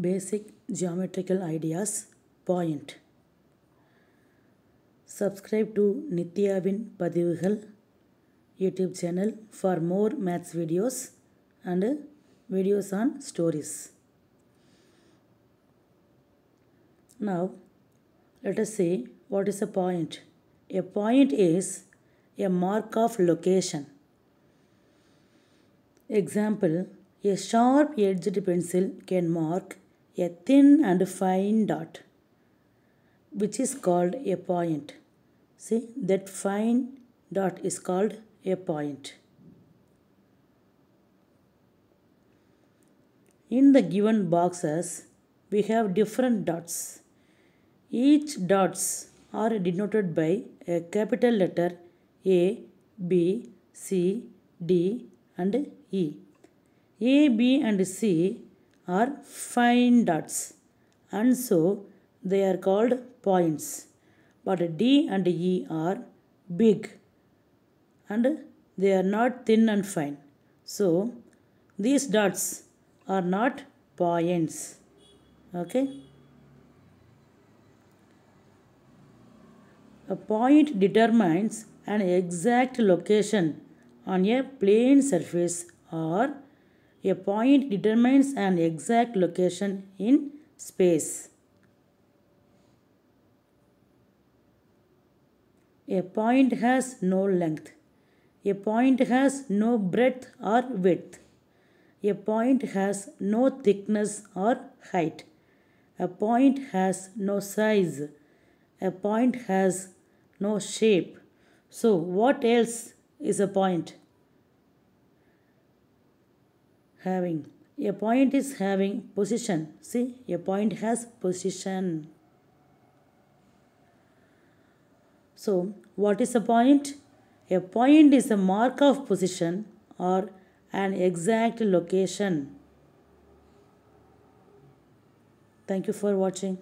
Basic Geometrical Ideas Point Subscribe to Nithyavin Padivugal YouTube channel for more maths videos and videos on stories. Now, let us see what is a point. A point is a mark of location. Example, a sharp-edged pencil can mark a thin and fine dot which is called a point. See that fine dot is called a point. In the given boxes, we have different dots. Each dots are denoted by a capital letter A, B, C, D and E. A, B and C are fine dots and so they are called points. But D and E are big and they are not thin and fine. So these dots are not points. Okay. A point determines an exact location on a plane surface or a point determines an exact location in space. A point has no length. A point has no breadth or width. A point has no thickness or height. A point has no size. A point has no shape. So what else is a point? having. A point is having position. See, a point has position. So, what is a point? A point is a mark of position or an exact location. Thank you for watching.